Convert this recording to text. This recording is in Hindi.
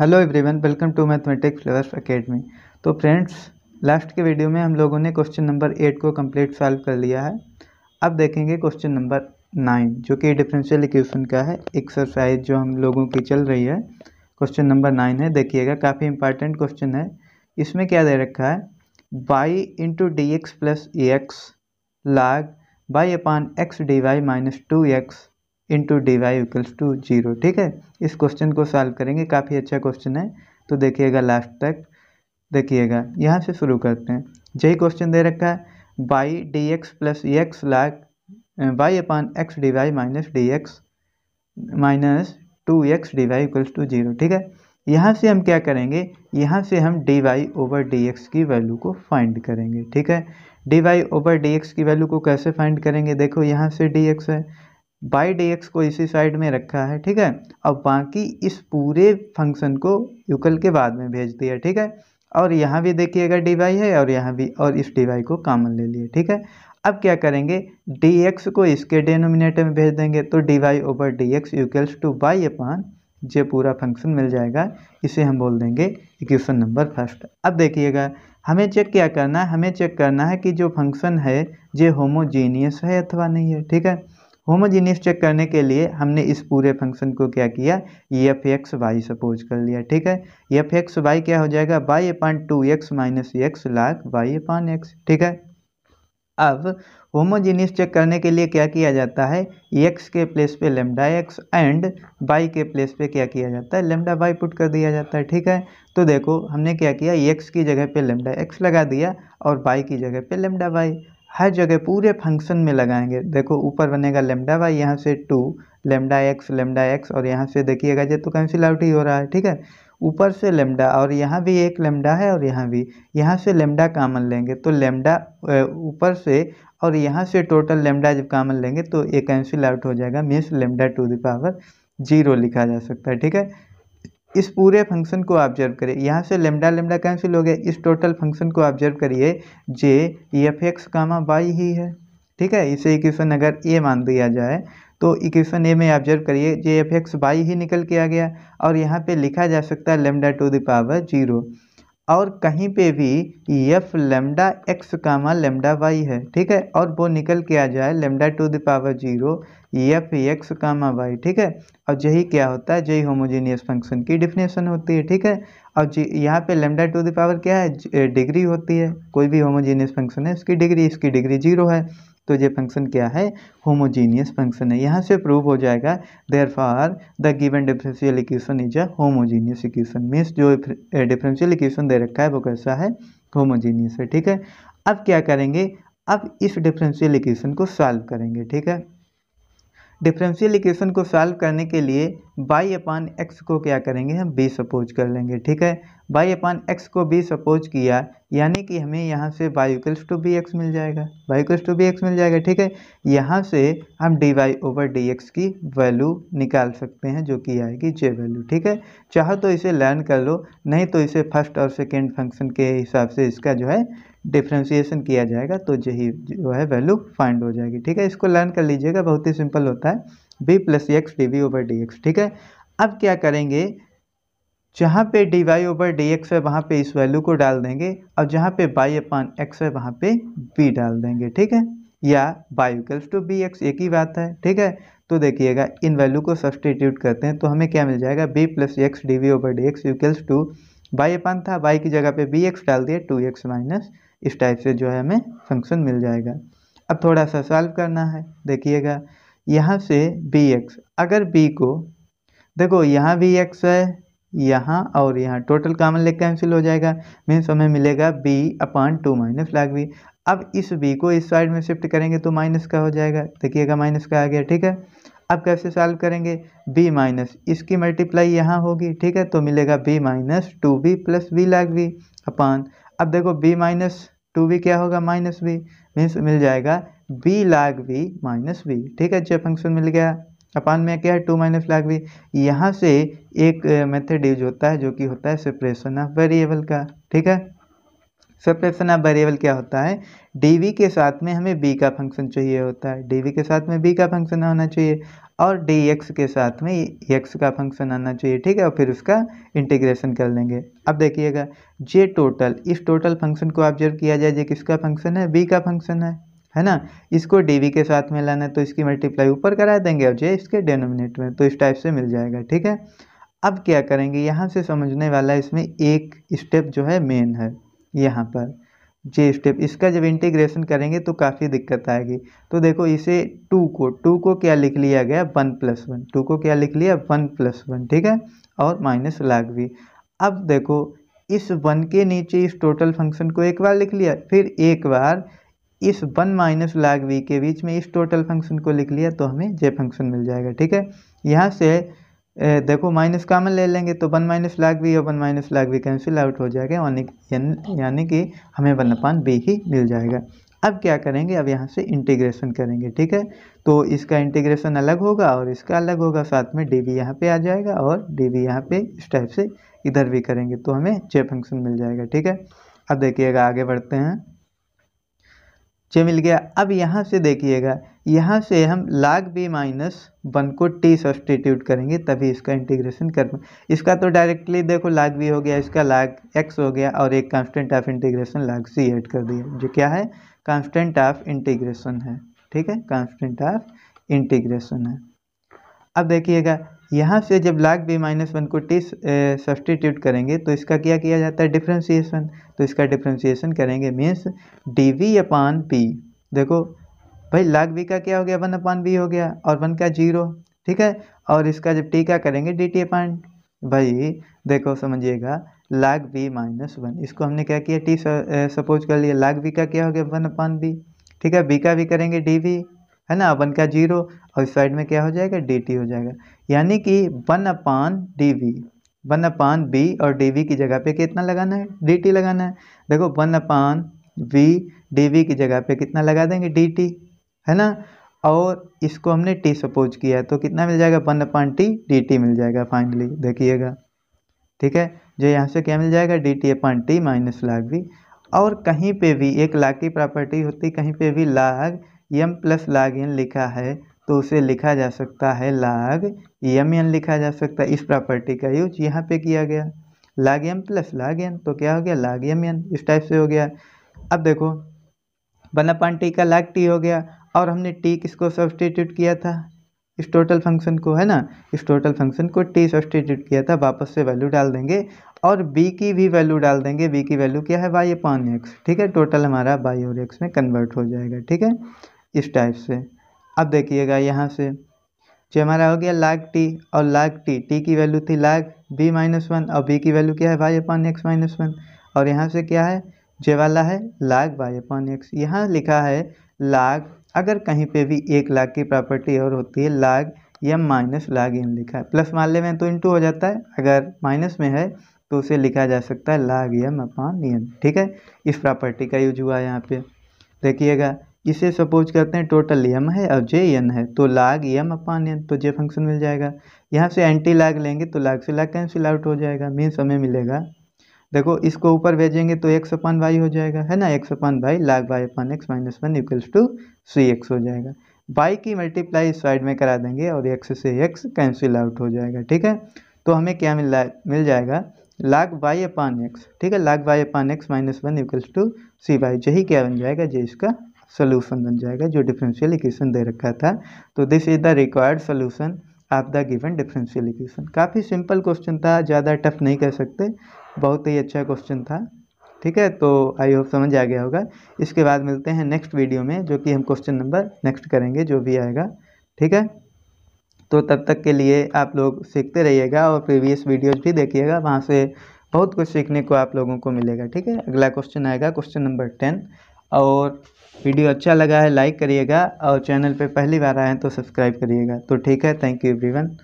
hello everyone welcome to mathematics flavours academy तो फ्रेंड्स लास्ट के वीडियो में हम लोगों ने क्वेश्चन नंबर एट को कंप्लीट सॉल्व कर लिया है अब देखेंगे क्वेश्चन नंबर नाइन जो कि डिफरेंशियल इक्वेशन का है एक्सरसाइज जो हम लोगों की चल रही है क्वेश्चन नंबर नाइन है देखिएगा काफ़ी इंपॉर्टेंट क्वेश्चन है इसमें क्या दे रखा है y into d x plus a x log y upon x d y minus two x into d y equals to zero ठीक है इस क्वेश्चन को सॉल्व करेंगे काफ़ी अच्छा क्वेश्चन है तो देखिएगा लास्ट तक देखिएगा यहाँ से शुरू करते हैं यही क्वेश्चन दे रखा है y d x plus x log y upon x d y minus d x minus two x d y equals to zero ठीक है यहाँ से हम क्या करेंगे यहाँ से हम d y over d x की वैल्यू को फाइंड करेंगे ठीक है d y over d x की वैल्यू को कैसे फाइंड करेंगे देखो यहाँ से डी एक्स है बाई डी एक्स को इसी साइड में रखा है ठीक है और बाकी इस पूरे फंक्शन को यूकल के बाद में भेज दिया ठीक है और यहाँ भी देखिएगा डी वाई है और यहाँ भी और इस डी वाई को कॉमन ले लिए ठीक है अब क्या करेंगे डी एक्स को इसके डिनोमिनेटर में भेज देंगे तो d y over d x equals to y upon जे पूरा फंक्शन मिल जाएगा इसे हम बोल देंगे इक्वेशन नंबर फर्स्ट अब देखिएगा हमें चेक क्या करना है हमें चेक करना है कि जो फंक्शन है ये होमोजीनियस है अथवा नहीं है ठीक है होमोजीनियस चेक करने के लिए हमने इस पूरे फंक्शन को क्या किया एफ एक्स वाई सपोज कर लिया ठीक है एफ एक्स वाई क्या हो जाएगा y upon two x minus x log y upon x ठीक है अब होमोजीनियस चेक करने के लिए क्या किया जाता है एक्स के प्लेस पे लेमडा एक्स एंड वाई के प्लेस पे क्या किया जाता है लेमडा वाई पुट कर दिया जाता है ठीक है तो देखो हमने क्या किया एक्स की जगह पे लेमडा एक्स लगा दिया और वाई की जगह पे लेमडा वाई हर जगह पूरे फंक्शन में लगाएंगे देखो ऊपर बनेगा लेमडा वाई यहाँ से two lambda x lambda x और यहाँ से देखिएगा ये तो कैंसिल आउट ही हो रहा है ठीक है ऊपर से लेमडा और यहाँ भी एक लेमडा है और यहाँ भी यहाँ से लेमडा कामन लेंगे तो लेमडा ऊपर से और यहाँ से टोटल लेमडा जब कामन लेंगे तो ये कैंसिल आउट हो जाएगा means lambda to the power zero लिखा जा सकता है ठीक है इस पूरे फंक्शन को ऑब्जर्व करें यहाँ से लेमडा लेमडा कैंसिल हो गया इस टोटल फंक्शन को ऑब्जर्व करिए जे एफ एक्स कामा वाई ही है ठीक है इसे इक्वेशन अगर ए मान दिया जाए तो इक्वेशन ए में ऑब्जर्व करिए जे एफ एक्स वाई ही निकल के आ गया और यहाँ पे लिखा जा सकता है lambda to the power zero और कहीं पे भी f lambda x comma lambda y है ठीक है और वो निकल के आ जाए lambda to the power zero f x comma y ठीक है और यही क्या होता है जही होमोजेनियस फंक्शन की डिफिनेशन होती है ठीक है और जी यहाँ पे लेमडा टू द पावर क्या है डिग्री होती है कोई भी होमोजेनियस फंक्शन है उसकी डिग्री इसकी डिग्री जीरो है तो ये फंक्शन क्या है होमोजीनियस फंक्शन है यहाँ से प्रूव हो जाएगा therefore the given differential equation is a homogeneous equation means जो डिफरेंशियल इक्वेशन दे रखा है वो कैसा है होमोजीनियस है ठीक है अब क्या करेंगे अब इस डिफरेंशियल इक्वेशन को सॉल्व करेंगे ठीक है डिफरेंशियल इक्वेशन को सॉल्व करने के लिए बाई अपान एक्स को क्या करेंगे हम बी सपोज कर लेंगे ठीक है बाई अपान एक्स को बी सपोज किया यानी कि हमें यहाँ से बाइकल्स टू बी एक्स मिल जाएगा बाइकल्स टू बी एक्स मिल जाएगा ठीक है यहाँ से हम d y over d x की वैल्यू निकाल सकते हैं जो कि आएगी जे वैल्यू ठीक है चाहो तो इसे लर्न कर लो नहीं तो इसे फर्स्ट और सेकेंड फंक्शन के हिसाब से इसका जो है डिफ्रेंशिएशन किया जाएगा तो यही जो है वैल्यू फाइंड हो जाएगी ठीक है इसको लर्न कर लीजिएगा बहुत ही सिंपल होता है b plus x d v over d x ठीक है अब क्या करेंगे जहाँ पे d y over d x है वहाँ पे इस वैल्यू को डाल देंगे और जहाँ पे बाई अपान एक्स है वहाँ पे बी डाल देंगे ठीक है या बाईकल्स टू बी एक्स एक ही बात है ठीक है तो देखिएगा इन वैल्यू को सब्सटीट्यूट करते हैं तो हमें क्या मिल जाएगा b plus x d v over d x equals to y upon था बाई की जगह पे बी एक्स डाल दिया टू एक्स माइनस इस टाइप से जो है हमें फंक्शन मिल जाएगा अब थोड़ा सा सॉल्व करना है देखिएगा यहाँ से बी एक्स अगर बी को देखो यहाँ बी एक्स है यहाँ और यहाँ टोटल कामन ले कैंसिल हो जाएगा मीन्स हमें मिलेगा b upon two minus log b अब इस बी को इस साइड में शिफ्ट करेंगे तो माइनस का हो जाएगा देखिएगा माइनस का आ गया ठीक है अब कैसे सॉल्व करेंगे बी माइनस इसकी मल्टीप्लाई यहाँ होगी ठीक है तो मिलेगा b minus two b plus b log b upon अब देखो बी माइनस टू बी क्या होगा माइनस बी मीन्स मिल जाएगा B log b minus B ठीक है जो फंक्शन मिल गया अपान में क्या है टू माइनस लाख बी यहाँ से एक मेथड यूज होता है जो कि होता है सेपरेशन ऑफ वेरिएबल का ठीक है सप्रेशन ऑफ वेरिएबल क्या होता है डी के साथ में हमें बी का फंक्शन चाहिए होता है डी के साथ में बी का फंक्शन होना चाहिए और डी एक्स के साथ में एक्स का फंक्शन आना चाहिए ठीक है और फिर उसका इंटीग्रेशन कर लेंगे अब देखिएगा जे टोटल इस टोटल फंक्शन को ऑब्जर्व किया जाए जे किसका फंक्शन है बी का फंक्शन है है ना इसको डी के साथ में लाना है तो इसकी मल्टीप्लाई ऊपर करा देंगे और जे इसके डेनोमिनेट में तो इस टाइप से मिल जाएगा ठीक है अब क्या करेंगे यहाँ से समझने वाला इसमें एक स्टेप जो है मेन है यहाँ पर जे स्टेप इसका जब इंटीग्रेशन करेंगे तो काफ़ी दिक्कत आएगी तो देखो इसे टू को टू को क्या लिख लिया गया वन प्लस वन टू को क्या लिख लिया वन प्लस वन ठीक है और माइनस लाग भी अब देखो इस वन के नीचे इस टोटल फंक्शन को एक बार लिख लिया फिर एक बार इस वन माइनस लाग वी के बीच में इस टोटल फंक्शन को लिख लिया तो हमें जे फंक्शन मिल जाएगा ठीक है यहाँ से ए, देखो माइनस कामन ले लेंगे तो वन माइनस लाख भी और वन माइनस लाख भी कैंसिल आउट हो जाएगा यानी कि हमें वन अपान बी ही मिल जाएगा अब क्या करेंगे अब यहाँ से इंटीग्रेशन करेंगे ठीक है तो इसका इंटीग्रेशन अलग होगा और इसका अलग होगा साथ में डी बी यहाँ पर आ जाएगा और डी बी यहाँ पर इस टाइप से इधर भी करेंगे तो हमें जे फंक्शन मिल जाएगा ठीक है अब देखिएगा आगे बढ़ते हैं जे मिल गया अब यहाँ से देखिएगा यहाँ से हम लाग बी माइनस वन को टी सब्सटीट्यूट करेंगे तभी इसका इंटीग्रेशन कर इसका तो डायरेक्टली देखो लाग बी हो गया इसका लाग एक्स हो गया और एक कांस्टेंट ऑफ इंटीग्रेशन लाग सी ऐड कर दिया जो क्या है कांस्टेंट ऑफ इंटीग्रेशन है ठीक है कांस्टेंट ऑफ इंटीग्रेशन है अब देखिएगा यहाँ से जब लाग बी माइनस वन को टी सब्सटीट्यूट करेंगे तो इसका क्या किया जाता है डिफ्रेंसीसन तो इसका डिफ्रेंसीसन करेंगे means d v upon p देखो भाई लाग बी का क्या हो गया वन अपान बी हो गया और वन का जीरो ठीक है और इसका जब टी का करेंगे डी टी अपान भाई देखो समझिएगा लाग बी माइनस वन इसको हमने क्या किया टी सपोज कर लिया लाग बी का क्या हो गया वन अपान बी ठीक है बी का भी करेंगे डी वी है ना वन का जीरो और इस साइड में क्या हो जाएगा डी टी हो जाएगा यानी कि one upon d v one upon b और डी वी की जगह पे कितना लगाना है डी टी लगाना है देखो one upon v d v की जगह पे कितना लगा देंगे डी टी है ना और इसको हमने टी सपोज किया है तो कितना मिल जाएगा one upon t d t मिल जाएगा फाइनली देखिएगा ठीक है जो यहाँ से क्या मिल जाएगा d t upon t minus log v और कहीं पे भी एक लाग की प्रॉपर्टी होती कहीं पे भी लाग यम प्लस लाग एन लिखा है तो उसे लिखा जा सकता है लाग यम एन लिखा जा सकता है इस प्रॉपर्टी का यूज यहाँ पे किया गया लाग एम प्लस लाग एन तो क्या हो गया लाग एम एन इस टाइप से हो गया अब देखो बना पान टी का लाग टी हो गया और हमने टी किसको सब्सटीट्यूट किया था इस टोटल फंक्शन को है ना इस टोटल फंक्शन को टी सब्सटीट्यूट किया था वापस से वैल्यू डाल देंगे और बी की भी वैल्यू डाल देंगे बी की वैल्यू क्या है वाई पान एक्स ठीक है टोटल हमारा वाई और एक्स में कन्वर्ट हो जाएगा ठीक है इस टाइप से अब देखिएगा यहाँ से जो हमारा हो गया लाग टी और लाग टी टी की वैल्यू थी लाग बी माइनस वन और बी की वैल्यू क्या है y upon x minus one और यहाँ से क्या है जे वाला है लाग वाई अपॉन एक्स यहाँ लिखा है लाग अगर कहीं पे भी एक लाख की प्रॉपर्टी और होती है लाग एम माइनस लाग इन लिखा है प्लस ले में तो इंटू हो जाता है अगर माइनस में है तो उसे लिखा जा सकता है लाग एम अपॉन एन ठीक है इस प्रॉपर्टी का यूज हुआ है यहाँ पे देखिएगा इसे सपोज करते हैं टोटल यम है और जे एन है तो लाग एम अपान एन तो जे फंक्शन मिल जाएगा यहाँ से एंटी लाग लेंगे तो लाग से लाग कैंसिल आउट हो जाएगा मीन्स हमें मिलेगा देखो इसको ऊपर भेजेंगे तो एक्स अपान वाई हो जाएगा है ना x upon y log y upon x minus one equals to c x हो जाएगा वाई की मल्टीप्लाई इस साइड में करा देंगे और एक्स से एक्स कैंसिल आउट हो जाएगा ठीक है तो हमें क्या मिल मिल जाएगा लाग वाई अपान एक्स ठीक है log y upon x minus one equals to c y यही क्या बन जाएगा जे इसका सोल्यूशन बन जाएगा जो डिफरेंशियल इक्वेशन दे रखा था तो this is the required solution of the given differential equation काफ़ी सिंपल क्वेश्चन था ज़्यादा टफ नहीं कह सकते बहुत ही अच्छा क्वेश्चन था ठीक है तो आई होप समझ आ गया होगा इसके बाद मिलते हैं नेक्स्ट वीडियो में जो कि हम क्वेश्चन नंबर नेक्स्ट करेंगे जो भी आएगा ठीक है तो तब तक के लिए आप लोग सीखते रहिएगा और प्रीवियस वीडियोज़ भी देखिएगा वहाँ से बहुत कुछ सीखने को आप लोगों को मिलेगा ठीक है अगला क्वेश्चन आएगा क्वेश्चन नंबर टेन और वीडियो अच्छा लगा है लाइक करिएगा और चैनल पे पहली बार आए हैं तो सब्सक्राइब करिएगा तो ठीक है थैंक यू एवरीवन